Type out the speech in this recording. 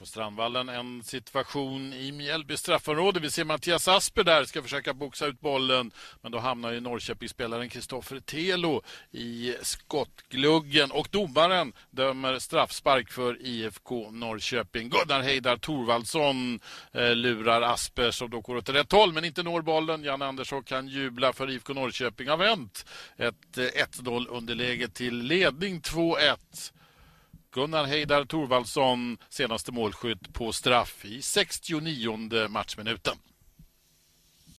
på Strandvallen. En situation i Mjällby straffområde. Vi ser Mattias Asper där, ska försöka boxa ut bollen. Men då hamnar ju Norrköpingsspelaren Kristoffer Telo i skottgluggen. Och domaren dömer straffspark för IFK Norrköping. Gunnar Heidar Thorvaldsson eh, lurar Asper som då går åt rätt håll men inte når bollen. Janne Andersson kan jubla för IFK Norrköping har vänt ett 1-0 eh, underläge till ledning 2-1. Gunnar Heidar Thorvaldsson senaste målskytt på straff i 69 matchminuten.